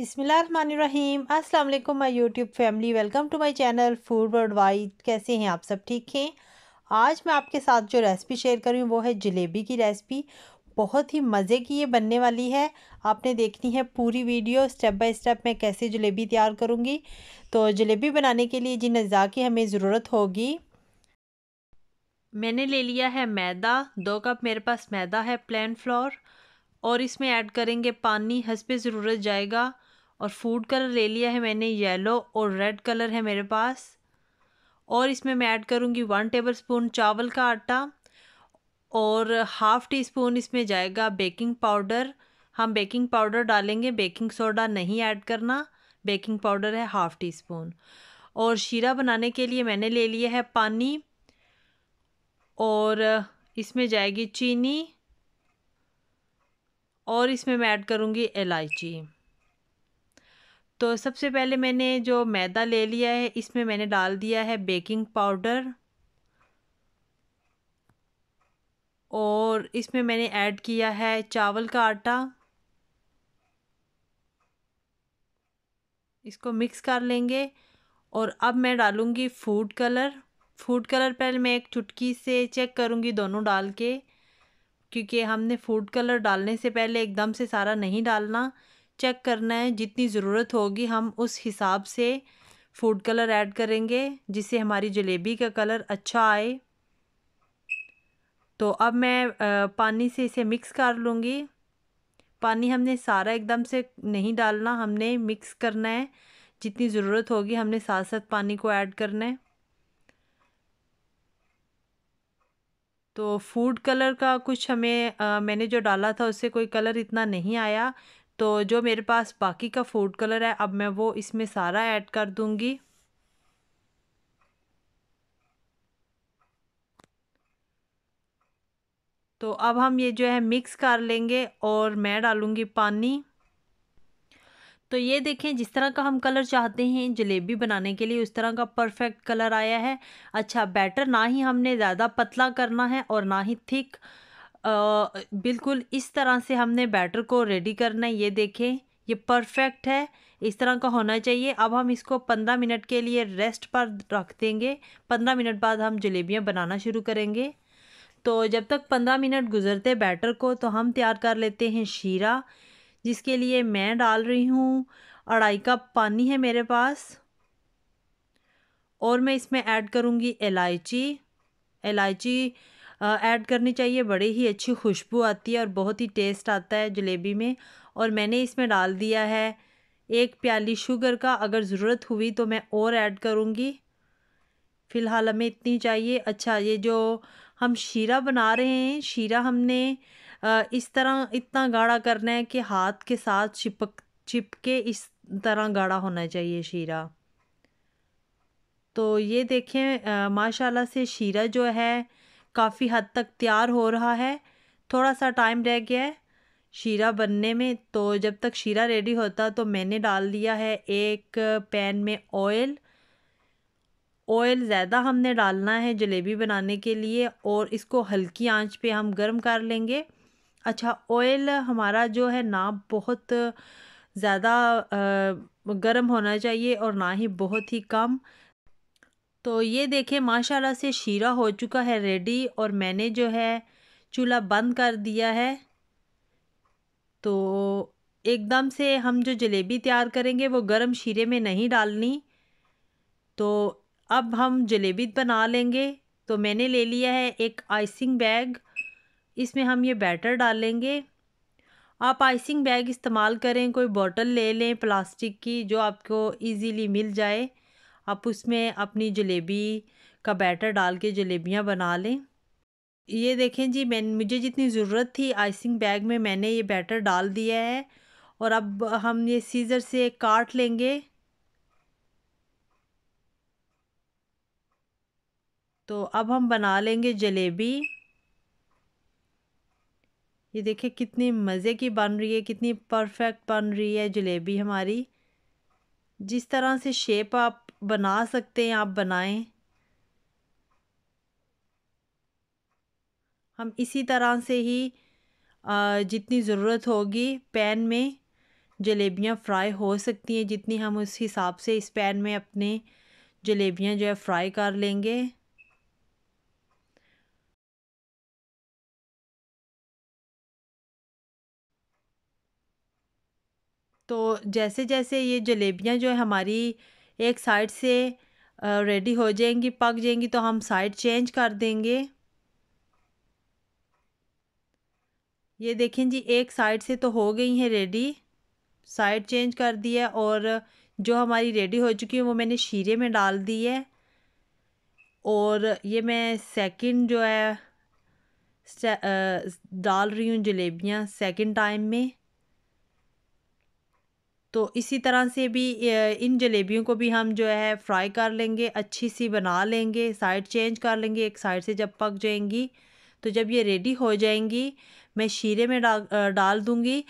बिसमीम अस्सलाम वालेकुम my YouTube family welcome to my channel food world wide कैसे हैं आप सब ठीक हैं आज मैं आपके साथ जो रेसिपी शेयर करूँ वो है जलेबी की रेसिपी बहुत ही मज़े की ये बनने वाली है आपने देखनी है पूरी वीडियो स्टेप बाय स्टेप मैं कैसे जलेबी तैयार करूँगी तो जलेबी बनाने के लिए जिन अज़ा की हमें ज़रूरत होगी मैंने ले लिया है मैदा दो कप मेरे पास मैदा है प्लान फ्लोर और इसमें ऐड करेंगे पानी हंस पे ज़रूरत जाएगा और फूड कलर ले लिया है मैंने येलो और रेड कलर है मेरे पास और इसमें मैं ऐड करूँगी वन टेबल स्पून चावल का आटा और हाफ़ टी स्पून इसमें जाएगा बेकिंग पाउडर हम बेकिंग पाउडर डालेंगे बेकिंग सोडा नहीं ऐड करना बेकिंग पाउडर है हाफ़ टी स्पून और शीरा बनाने के लिए मैंने ले लिया है पानी और इसमें जाएगी चीनी और इसमें मैं ऐड करूँगी इलायची तो सबसे पहले मैंने जो मैदा ले लिया है इसमें मैंने डाल दिया है बेकिंग पाउडर और इसमें मैंने ऐड किया है चावल का आटा इसको मिक्स कर लेंगे और अब मैं डालूँगी फूड कलर फूड कलर पहले मैं एक चुटकी से चेक करूँगी दोनों डाल के क्योंकि हमने फूड कलर डालने से पहले एकदम से सारा नहीं डालना चेक करना है जितनी ज़रूरत होगी हम उस हिसाब से फूड कलर ऐड करेंगे जिससे हमारी जलेबी का कलर अच्छा आए तो अब मैं पानी से इसे मिक्स कर लूँगी पानी हमने सारा एकदम से नहीं डालना हमने मिक्स करना है जितनी ज़रूरत होगी हमने साथ साथ पानी को ऐड करना है तो फूड कलर का कुछ हमें आ, मैंने जो डाला था उससे कोई कलर इतना नहीं आया तो जो मेरे पास बाकी का फूड कलर है अब मैं वो इसमें सारा ऐड कर दूंगी तो अब हम ये जो है मिक्स कर लेंगे और मैं डालूंगी पानी तो ये देखें जिस तरह का हम कलर चाहते हैं जलेबी बनाने के लिए उस तरह का परफेक्ट कलर आया है अच्छा बैटर ना ही हमने ज़्यादा पतला करना है और ना ही थिक बिल्कुल इस तरह से हमने बैटर को रेडी करना है ये देखें ये परफेक्ट है इस तरह का होना चाहिए अब हम इसको पंद्रह मिनट के लिए रेस्ट पर रख देंगे पंद्रह मिनट बाद हम जलेबियाँ बनाना शुरू करेंगे तो जब तक पंद्रह मिनट गुजरते बैटर को तो हम तैयार कर लेते हैं शीरा जिसके लिए मैं डाल रही हूँ अढ़ाई कप पानी है मेरे पास और मैं इसमें ऐड करूँगी इलायची इलायची ऐड करनी चाहिए बड़े ही अच्छी खुशबू आती है और बहुत ही टेस्ट आता है जलेबी में और मैंने इसमें डाल दिया है एक प्याली शुगर का अगर ज़रूरत हुई तो मैं और ऐड करूँगी फ़िलहाल हमें इतनी चाहिए अच्छा ये जो हम शीरा बना रहे हैं शीरा हमने इस तरह इतना गाढ़ा करना है कि हाथ के साथ चिपक चिपके इस तरह गाढ़ा होना चाहिए शीरा तो ये देखें माशाल्लाह से शीरा जो है काफ़ी हद तक तैयार हो रहा है थोड़ा सा टाइम रह गया है शीरा बनने में तो जब तक शीरा रेडी होता तो मैंने डाल दिया है एक पैन में ऑयल ऑयल ज़्यादा हमने डालना है जलेबी बनाने के लिए और इसको हल्की आंच पे हम गर्म कर लेंगे अच्छा ऑयल हमारा जो है ना बहुत ज़्यादा गर्म होना चाहिए और ना ही बहुत ही कम तो ये देखें माशाल्लाह से शीरा हो चुका है रेडी और मैंने जो है चूल्हा बंद कर दिया है तो एकदम से हम जो जलेबी तैयार करेंगे वो गर्म शीरे में नहीं डालनी तो अब हम जलेबी बना लेंगे तो मैंने ले लिया है एक आइसिंग बैग इसमें हम ये बैटर डालेंगे आप आइसिंग बैग इस्तेमाल करें कोई बॉटल ले लें प्लास्टिक की जो आपको इजीली मिल जाए आप उसमें अपनी जलेबी का बैटर डाल के जलेबियाँ बना लें ये देखें जी मैं मुझे जितनी ज़रूरत थी आइसिंग बैग में मैंने ये बैटर डाल दिया है और अब हम ये सीज़र से काट लेंगे तो अब हम बना लेंगे जलेबी ये देखिए कितनी मज़े की बन रही है कितनी परफेक्ट बन रही है जलेबी हमारी जिस तरह से शेप आप बना सकते हैं आप बनाएं हम इसी तरह से ही जितनी ज़रूरत होगी पैन में जलेबियाँ फ्राई हो सकती हैं जितनी हम उस हिसाब से इस पैन में अपने जलेबियाँ जो है फ्राई कर लेंगे तो जैसे जैसे ये जलेबियाँ जो है हमारी एक साइड से रेडी हो जाएंगी पक जाएंगी तो हम साइड चेंज कर देंगे ये देखें जी एक साइड से तो हो गई हैं रेडी साइड चेंज कर दिया और जो हमारी रेडी हो चुकी है वो मैंने शीरे में डाल दी है और ये मैं सेकंड जो है डाल रही हूँ जलेबियाँ सेकंड टाइम में तो इसी तरह से भी इन जलेबियों को भी हम जो है फ्राई कर लेंगे अच्छी सी बना लेंगे साइड चेंज कर लेंगे एक साइड से जब पक जाएंगी तो जब ये रेडी हो जाएंगी मैं शीरे में डाल डाल दूँगी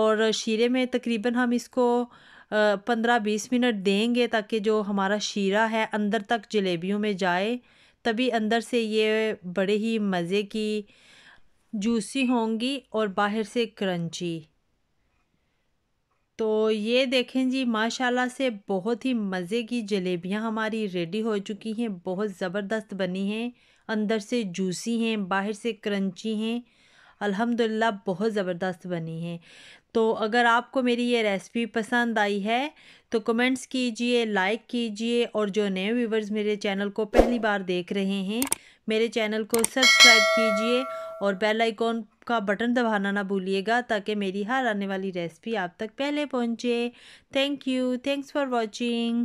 और शीरे में तकरीबन हम इसको पंद्रह बीस मिनट देंगे ताकि जो हमारा शीरा है अंदर तक जलेबियों में जाए तभी अंदर से ये बड़े ही मज़े की जूसी होंगी और बाहर से क्रंची तो ये देखें जी माशाल्लाह से बहुत ही मज़े की जलेबियाँ हमारी रेडी हो चुकी हैं बहुत ज़बरदस्त बनी हैं अंदर से जूसी हैं बाहर से क्रंची हैं अल्हम्दुलिल्लाह बहुत ज़बरदस्त बनी हैं तो अगर आपको मेरी ये रेसिपी पसंद आई है तो कमेंट्स कीजिए लाइक कीजिए और जो नए व्यूवर्स मेरे चैनल को पहली बार देख रहे हैं मेरे चैनल को सब्सक्राइब कीजिए और बेल आइकॉन का बटन दबाना ना भूलिएगा ताकि मेरी हर आने वाली रेसिपी आप तक पहले पहुंचे thank you thanks for watching